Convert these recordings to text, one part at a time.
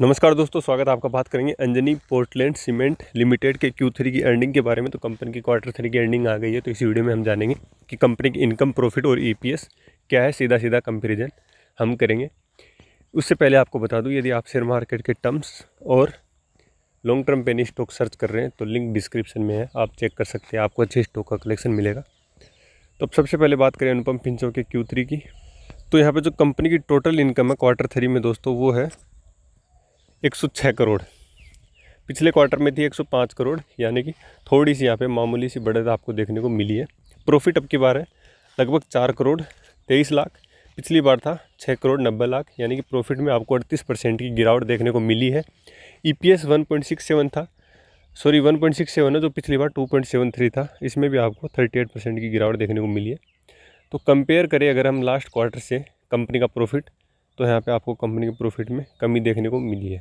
नमस्कार दोस्तों स्वागत है आपका बात करेंगे अंजनी पोर्टलैंड सीमेंट लिमिटेड के क्यू थ्री की अर्निंग के बारे में तो कंपनी की क्वार्टर थ्री की अर्निंग आ गई है तो इस वीडियो में हम जानेंगे कि कंपनी की इनकम प्रॉफिट और ईपीएस e क्या है सीधा सीधा कंपेरिजन हम करेंगे उससे पहले आपको बता दूँ यदि आप शेयर मार्केट के टर्म्स और long term penny stock search कर रहे हैं तो लिंक डिस्क्रिप्शन में है आप चेक कर सकते हैं आपको अच्छे स्टॉक का कलेक्शन मिलेगा तो अब सबसे पहले बात करें अनुपम पिंचो के क्यू थ्री की तो यहाँ पर जो कंपनी की टोटल इनकम है क्वार्टर थ्री में दोस्तों वो है 106 करोड़ पिछले क्वार्टर में थी 105 करोड़ यानी कि थोड़ी सी यहाँ पे मामूली सी बढ़त आपको देखने को मिली है प्रॉफिट अब की बार है लगभग चार करोड़ तेईस लाख पिछली बार था छः करोड़ नब्बे लाख यानी कि प्रॉफिट में आपको अड़तीस परसेंट की गिरावट देखने को मिली है E P S one point six seven था sorry one point six seven है जो पिछली बार टू पॉइंट सेवन थ्री था इसमें भी आपको थर्टी एट परसेंट की गिरावट देखने को मिली है तो कंपेयर करें अगर हम लास्ट क्वार्टर से कंपनी का प्रॉफिट तो यहाँ पे आपको कंपनी के प्रॉफिट में कमी देखने को मिली है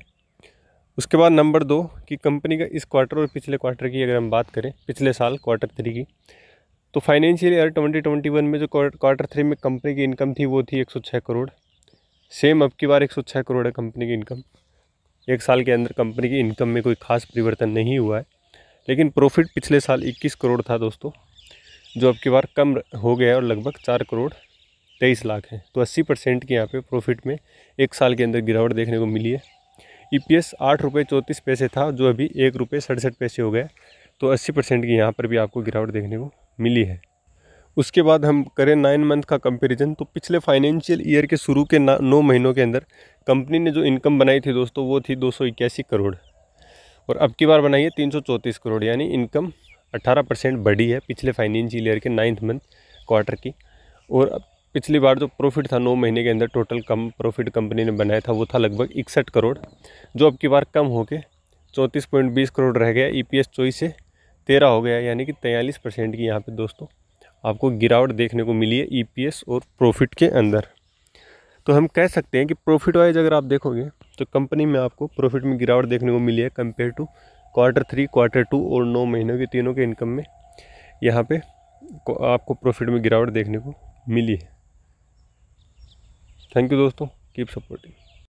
उसके बाद नंबर दो कि कंपनी का इस क्वार्टर और पिछले क्वार्टर की अगर हम बात करें पिछले साल क्वार्टर थ्री की तो financial year twenty twenty one में जो क्वार्टर थ्री में कंपनी की इनकम थी वो थी एक सौ छः करोड़ सेम अब की बार एक सौ छः करोड़ है कंपनी की इनकम एक साल के अंदर कंपनी की इनकम में कोई खास परिवर्तन नहीं हुआ है लेकिन प्रॉफिट पिछले साल इक्कीस करोड़ था दोस्तों जो अब की बार कम हो गया और लगभग चार करोड़ तेईस लाख है तो अस्सी परसेंट की यहाँ पे प्रॉफिट में एक साल के अंदर गिरावट देखने को मिली है ई पी एस आठ रुपये चौंतीस पैसे था जो अभी एक रुपये सड़सठ पैसे हो गया तो अस्सी परसेंट की यहाँ पर भी आपको गिरावट देखने को मिली है उसके बाद हम करें नाइन मंथ का कंपेरिज़न तो पिछले फाइनेंशियल ईयर के शुरू के नौ महीनों के अंदर कंपनी ने जो इनकम बनाई थी दोस्तों वो थी दो करोड़ और अब की बार बनाई है तीन करोड़ यानी इनकम अट्ठारह परसेंट बढ़ी है पिछले फाइनेंशियल ईयर के नाइन्थ मंथ क्वार्टर की और पिछली बार जो प्रॉफिट था नौ महीने के अंदर टोटल कम प्रॉफिट कंपनी ने बनाया था वो था लगभग इकसठ करोड़ जो अब की बार कम होकर चौंतीस पॉइंट बीस करोड़ रह गया ई पी एस चौबीस से तेरह हो गया यानी कि तैंतालीस परसेंट की यहाँ पे दोस्तों आपको गिरावट देखने को मिली है ई पी एस और प्रॉफिट के अंदर तो हम कह सकते हैं कि प्रॉफिट वाइज अगर आप देखोगे तो कंपनी में आपको प्रॉफिट में गिरावट देखने को मिली है compare to quarter three quarter two और नौ महीनों के तीनों के इनकम में यहाँ पे आपको प्रॉफिट में गिरावट देखने को मिली है थैंक यू दोस्तों कीप सपोर्टिंग